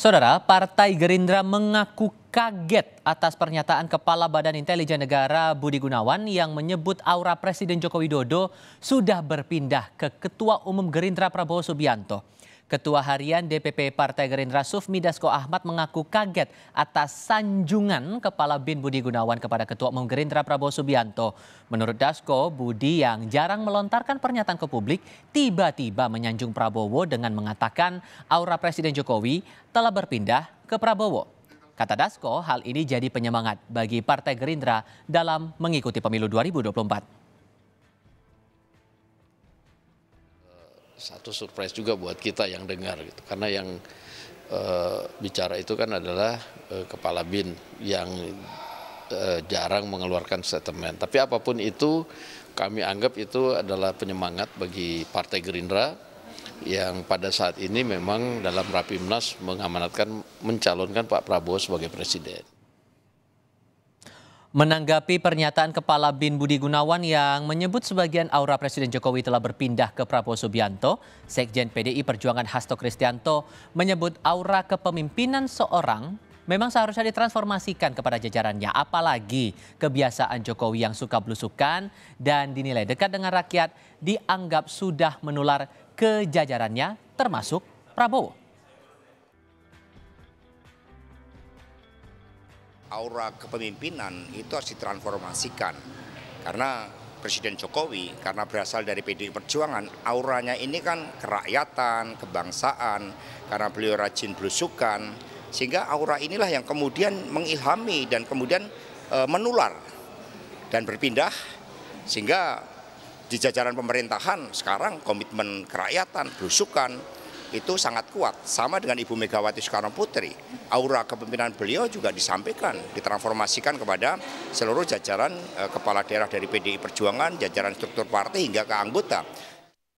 Saudara, Partai Gerindra mengaku kaget atas pernyataan Kepala Badan Intelijen Negara Budi Gunawan yang menyebut aura Presiden Joko Widodo sudah berpindah ke Ketua Umum Gerindra Prabowo Subianto. Ketua Harian DPP Partai Gerindra Sufmi Dasko Ahmad mengaku kaget atas sanjungan Kepala BIN Budi Gunawan kepada Ketua Umum Gerindra Prabowo Subianto. Menurut Dasko, Budi yang jarang melontarkan pernyataan ke publik tiba-tiba menyanjung Prabowo dengan mengatakan aura Presiden Jokowi telah berpindah ke Prabowo. Kata Dasko, hal ini jadi penyemangat bagi Partai Gerindra dalam mengikuti pemilu 2024. satu surprise juga buat kita yang dengar gitu. Karena yang e, bicara itu kan adalah e, kepala BIN yang e, jarang mengeluarkan statement. Tapi apapun itu kami anggap itu adalah penyemangat bagi Partai Gerindra yang pada saat ini memang dalam Rapimnas mengamanatkan mencalonkan Pak Prabowo sebagai presiden. Menanggapi pernyataan Kepala BIN Budi Gunawan yang menyebut sebagian aura Presiden Jokowi telah berpindah ke Prabowo Subianto, Sekjen PDI Perjuangan Hasto Kristianto menyebut aura kepemimpinan seorang memang seharusnya ditransformasikan kepada jajarannya. Apalagi kebiasaan Jokowi yang suka belusukan dan dinilai dekat dengan rakyat dianggap sudah menular ke jajarannya termasuk Prabowo. aura kepemimpinan itu harus ditransformasikan. Karena Presiden Jokowi, karena berasal dari PDI Perjuangan, auranya ini kan kerakyatan, kebangsaan, karena beliau rajin belusukan, sehingga aura inilah yang kemudian mengilhami dan kemudian e, menular dan berpindah, sehingga di jajaran pemerintahan sekarang komitmen kerakyatan, belusukan, itu sangat kuat. Sama dengan Ibu Megawati Soekarno Putri, aura kepemimpinan beliau juga disampaikan, ditransformasikan kepada seluruh jajaran eh, kepala daerah dari PDI Perjuangan, jajaran struktur partai hingga ke anggota.